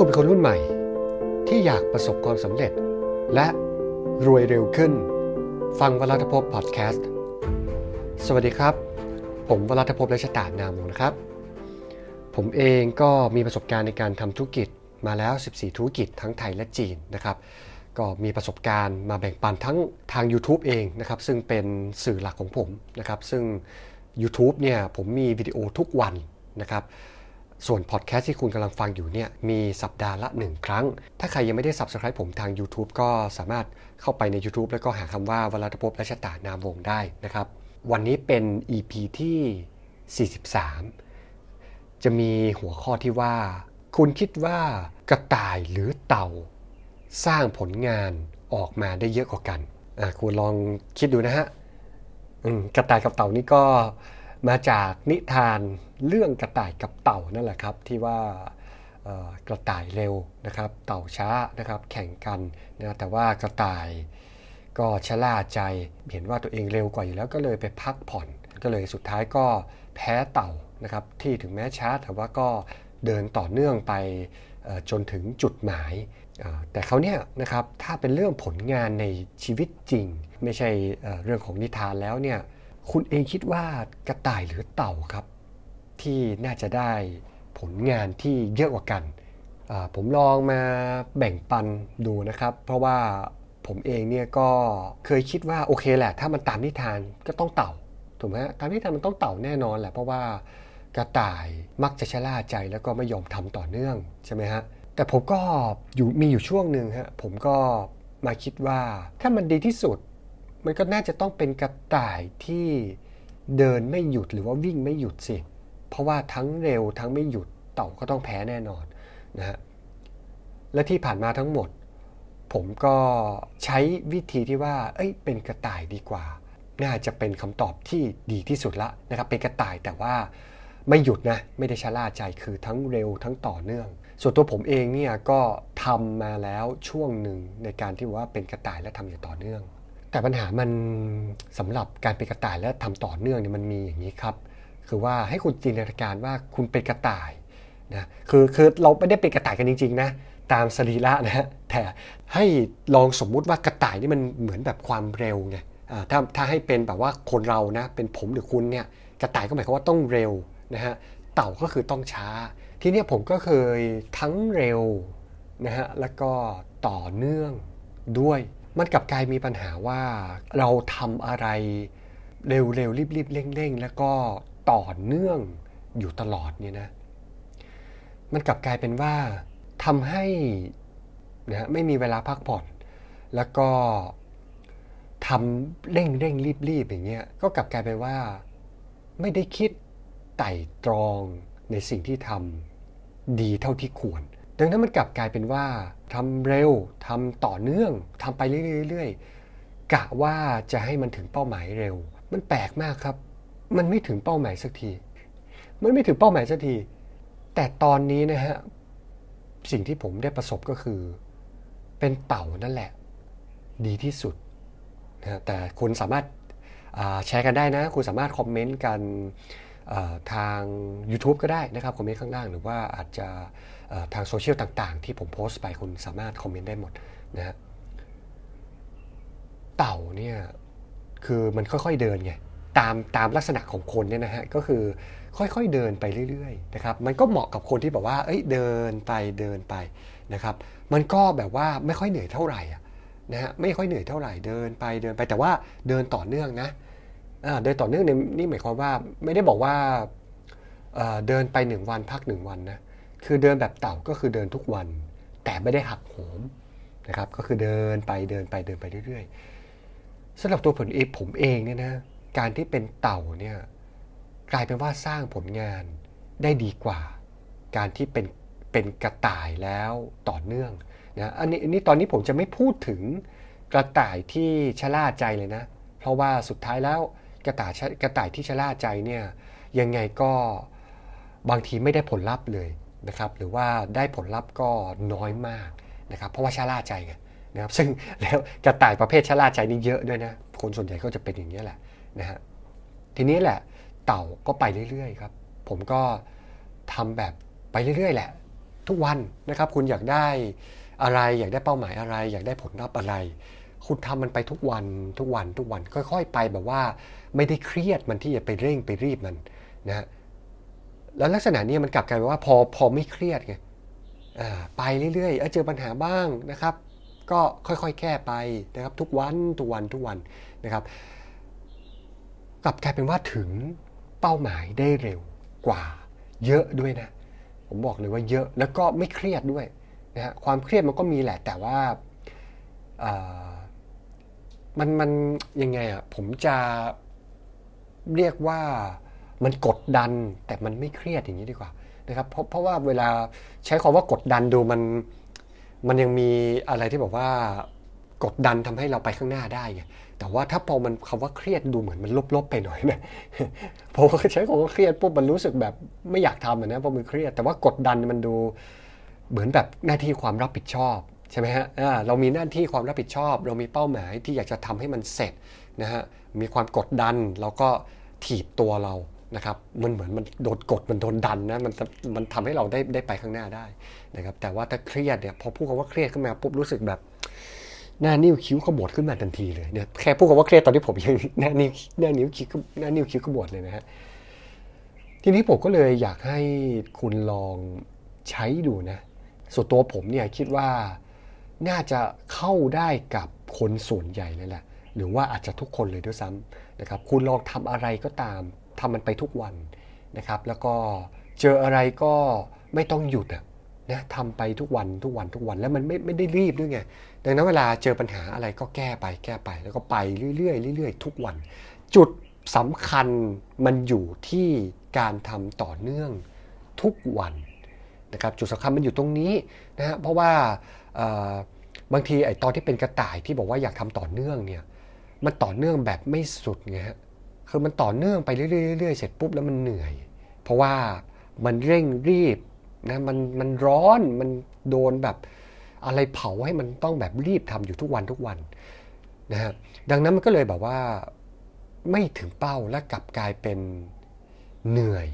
คุณเป็นคนรุ่นใหม่ที่อยากประสบความสำเร็จและรวยเร็วขึ้น ฟังวรัตพพอดแคสต์ สวัสดีครับ ผมวรัตพและชะตานามนะครับ ผมเองก็มีประสบการณ์ในการทำธุรกิจมาแล้ว 14 ธุรกิจทั้งไทยและจีนนะครับ ก็มีประสบการณ์มาแบ่งปันทั้งทาง YouTube เองนะครับ ซึ่งเป็นสื่อหลักของผมนะครับ ซึ่ง YouTube เนี่ยผมมีวิดีโอทุกวันนะครับส่วนพอดแคสต์ที่คุณกำลังฟังอยู่เนี่ยมีสัปดาห์ละ1 ครั้ง ถ้าใครยังไม่ได้ Subscribe ผมทาง YouTube ก็สามารถเข้าไปใน YouTube แล้วก็หาคำว่า วรัตภพและชะตานามวงได้นะครับ วันนี้เป็น EP ที่ 43 จะมีหัวข้อที่ว่า คุณคิดว่ากระต่ายหรือเต่าสร้างผลงานออกมาได้เยอะกว่ากัน คุณลองคิดดูนะฮะกระต่ายกับเต่านี่ก็มาจากนิทานเรื่องกระต่ายกับเต่านั่นแหละครับที่ว่ากระต่ายเร็วนะครับ เต่าช้านะครับ แข่งกันนะแต่ว่ากระต่ายก็ชะล่าใจเห็นว่าตัวเองเร็วกว่าอยู่แล้วก็เลยไปพักผ่อนก็เลยสุดท้ายก็แพ้เต่านะครับที่ถึงแม้ช้าแต่ว่าก็เดินต่อเนื่องไปจนถึงจุดหมายแต่เขาเนี่ยนะครับถ้าเป็นเรื่องผลงานในชีวิตจริง ไม่ใช่เรื่องของนิทานแล้วเนี่ยคุณเองคิดว่ากระต่ายหรือเต่าครับที่น่าจะได้ผลงานที่เยอะกว่ากัน ผมลองมาแบ่งปันดูนะครับ เพราะว่าผมเองเนี่ยก็เคยคิดว่า โอเคแหละ ถ้ามันตามนิทานก็ต้องเต่า ถูกไหมตามนิทานมันต้องเต่าแน่นอนแหละ เพราะว่ากระต่ายมักจะชะล่าใจแล้วก็ไม่ยอมทำต่อเนื่องใช่ไหมฮะ แต่ผมก็อยู่มีอยู่ช่วงหนึ่งฮะ ผมก็มาคิดว่าถ้ามันดีที่สุด มันก็น่าจะต้องเป็นกระต่ายที่เดินไม่หยุด หรือว่าวิ่งไม่หยุดสิเพราะว่าทั้งเร็วทั้งไม่หยุดเต่าก็ต้องแพ้แน่นอนนะฮะและที่ผ่านมาทั้งหมด ผมก็ใช้วิธีที่ว่า เอ้ย เป็นกระต่ายดีกว่า น่าจะเป็นคำตอบที่ดีที่สุดละนะครับ เป็นกระต่ายแต่ว่าไม่หยุดนะ ไม่ได้ชะล่าใจคือทั้งเร็วทั้งต่อเนื่อง ส่วนตัวผมเองเนี่ยก็ทำมาแล้วช่วงหนึ่งในการที่ว่าเป็นกระต่ายและทำอย่างต่อเนื่อง แต่ปัญหามันสำหรับการเป็นกระต่ายและทำต่อเนื่องเนี่ยมันมีอย่างนี้ครับคือว่าให้คุณจินตนาการว่าคุณเป็นกระต่ายนะ คือคือเราไม่ได้เป็นกระต่ายกันจริงๆนะตามสรีระนะฮะแต่ให้ลองสมมุติว่ากระต่ายนี่มันเหมือนแบบความเร็วไงถ้าถ้าให้เป็นแบบว่าคนเรานะเป็นผมหรือคุณเนี่ยกระต่ายก็หมายความว่าต้องเร็วนะฮะเต่าก็คือต้องช้า ที่นี่ผมก็เคยทั้งเร็วนะฮะแล้วก็ต่อเนื่องด้วยมันกลับกลายมีปัญหาว่าเราทำอะไรเร็วๆรีบๆเร่งๆแล้วก็ต่อเนื่องอยู่ตลอดเนี่ยนะ มันกลับกลายเป็นว่าทำให้นะไม่มีเวลาพักผ่อน แล้วก็ทำเร่งเร่งรีบรีบอย่างเงี้ย ก็กลับกลายเป็นว่าไม่ได้คิดไต่ตรองในสิ่งที่ทำดีเท่าที่ควรดังนั้นมันกลับกลายเป็นว่าทำเร็วทำต่อเนื่องทำไปเรื่อยๆกะว่าจะให้มันถึงเป้าหมายเร็ว มันแปลกมากครับมันไม่ถึงเป้าหมายสักที มันไม่ถึงเป้าหมายสักที แต่ตอนนี้นะฮะ สิ่งที่ผมได้ประสบก็คือ เป็นเต่านั่นแหละ ดีที่สุดนะแต่คุณสามารถแชร์กันได้นะ คุณสามารถคอมเมนต์กันทาง YouTube ก็ได้นะครับ คอมเมนต์ข้างล่าง หรือว่าอาจจะทางโซเชียลต่างๆ ที่ผมโพสต์ไปคุณสามารถคอมเมนต์ได้หมดนะฮะ เต่าเนี่ย คือมันค่อยๆ เดินไงตามตามลักษณะของคนเนี่ยนะฮะก็คือค่อยๆเดินไปเรื่อย ๆ นะครับ มันก็เหมาะกับคนที่แบบว่าเอ้ยเดินไปเดินไปนะครับ มันก็แบบว่าไม่ค่อยเหนื่อยเท่าไหร่นะฮะไม่ค่อยเหนื่อยเท่าไหร่เดินไปเดินไปแต่ว่าเดินต่อเนื่องนะเดินต่อเนื่องในี่นี่หมายความว่าไม่ได้บอกว่าเดินไปหนึ่งวันพักหนึ่งวันนะคือเดินแบบเต่าก็คือเดินทุกวันแต่ไม่ได้หักโหมนะครับ ก็คือเดินไปเดินไปเดินไปเรื่อย ๆสำหรับตัวผลเอผมเองเนี่ยนะการที่เป็นเต่าเนี่ยกลายเป็นว่าสร้างผลงานได้ดีกว่าการที่เป็นเป็นกระต่ายแล้วต่อเนื่องนะอันนี้อันนี้ตอนนี้ผมจะไม่พูดถึงกระต่ายที่ชะล่าใจเลยนะ เพราะว่าสุดท้ายแล้วกระต่ายกระต่ายที่ชะล่าใจเนี่ยยังไงก็บางทีไม่ได้ผลลัพธ์เลยนะครับ หรือว่าได้ผลลัพธ์ก็น้อยมากนะครับเพราะว่าชะล่าใจไงนะครับซึ่งแล้วกระต่ายประเภทชะล่าใจนี่เยอะด้วยนะคนส่วนใหญ่ก็จะเป็นอย่างนี้แหละนะฮะทีนี้แหละ เต่าก็ไปเรื่อย ๆ ครับ ผมก็ทำแบบไปเรื่อย ๆ แหละ ทุกวันนะครับ คุณอยากได้อะไรอยากได้เป้าหมายอะไร อยากได้ผลลัพธ์อะไร คุณทำมันไปทุกวัน ทุกวัน ทุกวันค่อย ๆ ไปแบบว่าไม่ได้เครียดมันที่จะไปเร่งไปรีบมันนะฮะแล้วลักษณะนี้มันกลับกลายเป็นว่าพอพอไม่เครียดไงไปเรื่อย ๆเอเจอปัญหาบ้างนะครับ ก็ค่อยๆแก้ไปนะครับ ทุกวันทุกวันทุกวันนะครับกลับกลายเป็นว่าถึงเป้าหมายได้เร็วกว่าเยอะด้วยนะ ผมบอกเลยว่าเยอะแล้วก็ไม่เครียดด้วยนะฮะความเครียดมันก็มีแหละ แต่ว่ามันมันยังไงอ่ะผมจะเรียกว่ามันกดดันแต่มันไม่เครียดอย่างนี้ดีกว่านะครับ เพราะเพราะว่าเวลาใช้คำว่ากดดันดู มันมันยังมีอะไรที่บอกว่ากดดันทำให้เราไปข้างหน้าได้ไงแต่ว่าถ้าพอมันคำว่าเครียดดูเหมือนมันลบๆไปหน่อยนะพอใช้คำว่าเครียดปุ๊บมันรู้สึกแบบ ไม่อยากทำนะเพราะมันเครียดแต่ว่ากดดันมันดูเหมือนแบบหน้าที่ความรับผิดชอบ ใช่ไหมฮะเรามีหน้าที่ความรับผิดชอบ เรามีเป้าหมายที่อยากจะทำให้มันเสร็จนะฮะ มีความกดดันเราก็ถีบตัวเรานะครับ มันเหมือนมันโดนกดมันโดนดันนะ มันมันทำให้เราได้ได้ไปข้างหน้าได้นะครับแต่ว่าถ้าเครียดเนี่ยพอพูดคำว่าเครียดขึ้นมาปุ๊บรู้สึกแบบหน้านิ้วคิ้วขบวดขึ้นมาทันทีเลยเนี่ยแค่พูดคำว่าเครียดตอนที่ผมยังหน้านิ้วหน้านิ้วคิ้วหน้านิ้วคิ้วขบวดเลยนะฮะทีนี้ผมก็เลยอยากให้คุณลองใช้ดูนะ ส่วนตัวผมเนี่ยคิดว่าน่าจะเข้าได้กับคนส่วนใหญ่เลยแหละ หรือว่าอาจจะทุกคนเลยด้วยซ้ำนะครับ คุณลองทำอะไรก็ตามทำมันไปทุกวันนะครับ แล้วก็เจออะไรก็ไม่ต้องหยุดนะทำไปทุกวันทุกวันทุกวันแล้วมันไม่ไม่ได้รีบด้วยไงดังนั้นเวลาเจอปัญหาอะไรก็แก้ไปแก้ไปแล้วก็ไปเรื่อยๆเรื่อยๆทุกวัน จุดสำคัญมันอยู่ที่การทำต่อเนื่องทุกวันนะครับจุดสำคัญมันอยู่ตรงนี้นะฮะเพราะว่าบางทีไอ้ตอนที่เป็นกระต่ายที่บอกว่าอยากทำต่อเนื่องเนี่ยมันต่อเนื่องแบบไม่สุดไงฮะคือมันต่อเนื่องไปเรื่อยๆเสร็จปุ๊บแล้วมันเหนื่อย เพราะว่ามันเร่งรีบนะมันมันร้อนมันโดนแบบอะไรเผาให้มันต้องแบบรีบทำอยู่ทุกวันทุกวันนะฮะดังนั้นมันก็เลยแบบว่าไม่ถึงเป้าและกลับกลายเป็นเหนื่อย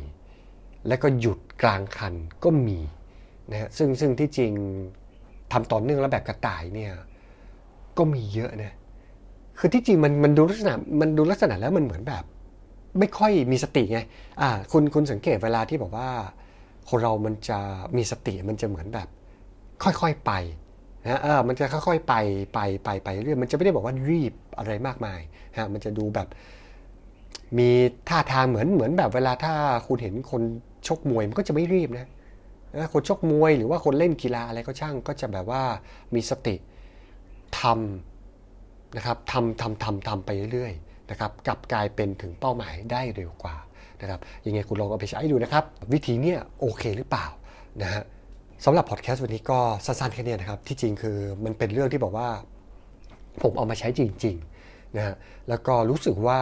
และก็หยุดกลางคันก็มีนะฮะซึ่งซึ่งที่จริงทำต่อเนื่องแล้วแบบกระต่ายเนี่ยก็มีเยอะนะคือที่จริงมันมันดูลักษณะมันดูลักษณะแล้วมันเหมือนแบบ ไม่ค่อยมีสติไงอ่าคุณคุณสังเกตเวลาที่บอกว่าคนเรามันจะมีสติมันจะเหมือนแบบค่อยๆ ไปนะเออมันจะค่อย ๆ ไปไปไปไปเรื่อยมันจะไม่ได้บอกว่ารีบอะไรมากมายฮะมันจะดูแบบมีท่าทางเหมือนเหมือนแบบเวลาถ้าคุณเห็นคนชกมวยมันก็จะไม่รีบนะคนชกมวยหรือว่าคนเล่นกีฬาอะไรก็ช่างก็จะแบบว่ามีสติทำนะครับทำทำทำทำไปเรื่อยๆนะครับ กลับกลายเป็นถึงเป้าหมายได้เร็วกว่า นะครับยังไงคุณลองเอาไปใช้ดูนะครับ วิธีเนี้ยโอเคหรือเปล่า นะฮะสำหรับพอดแคสต์วันนี้ก็สั้นๆ แค่นี้นะครับ ที่จริงคือมันเป็นเรื่องที่บอกว่า ผมเอามาใช้จริงๆนะฮะแล้วก็รู้สึกว่า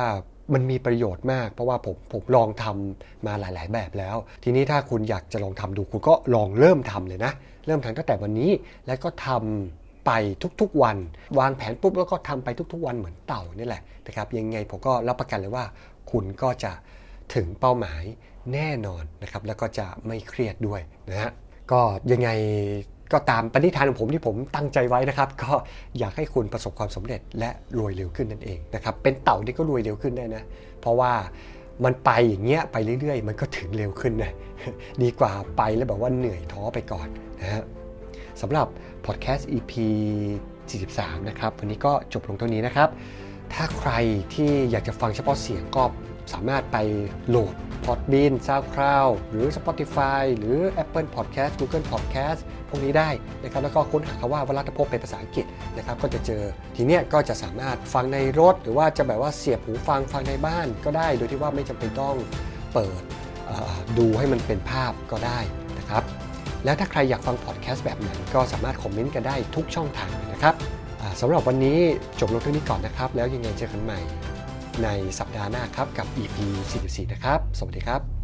มันมีประโยชน์มาก เพราะว่าผม ผมลองทำมาหลาย ๆ แบบแล้ว ทีนี้ถ้าคุณอยากจะลองทำดูคุณก็ลองเริ่มทำเลยนะ เริ่มทำตั้งแต่วันนี้แล้วก็ทำไปทุก ๆ วัน วางแผนปุ๊บแล้วก็ทำไปทุก ๆ วันเหมือนเต่านี่แหละนะครับ ยังไงผมก็รับประกันเลยว่า คุณก็จะถึงเป้าหมายแน่นอนนะครับ แล้วก็จะไม่เครียดด้วยนะฮะก็ยังไงก็ตามปณิธานของผมที่ผมตั้งใจไว้นะครับ ก็อยากให้คุณประสบความสำเร็จและรวยเร็วขึ้นนั่นเองนะครับเป็นเต่านี่ก็รวยเร็วขึ้นได้นะ เพราะว่ามันไปอย่างเงี้ยไปเรื่อยๆมันก็ถึงเร็วขึ้นนะดีกว่าไปแล้วแบบว่าเหนื่อยท้อไปก่อนนะฮะสำหรับพอดแคสต์ EP 43 นะครับวันนี้ก็จบลงตรงนี้นะครับ ถ้าใครที่อยากจะฟังเฉพาะเสียงก็สามารถไปโหลด Podbean SoundCloud หรือ Spotify หรือ Apple Podcast Google Podcast พวกนี้ได้นะครับแล้วก็ค้นหาคำว่าวรัตพจน์เป็นภาษาอังกฤษนะครับ ก็จะเจอทีเนี้ยก็จะสามารถฟังในรถหรือว่าจะแบบว่าเสียบหูฟังฟังในบ้านก็ได้โดยที่ว่าไม่จำเป็นต้องเปิดดูให้มันเป็นภาพก็ได้นะครับแล้วถ้าใครอยากฟังพอดแคสต์แบบนั้นก็สามารถคอมเมนต์กันได้ทุกช่องทางนะครับสำหรับวันนี้จบลงเท่านี้ก่อนนะครับ แล้วยังไงเจอกันใหม่ในสัปดาห์หน้าครับ กับ EP 44 นะครับ สวัสดีครับ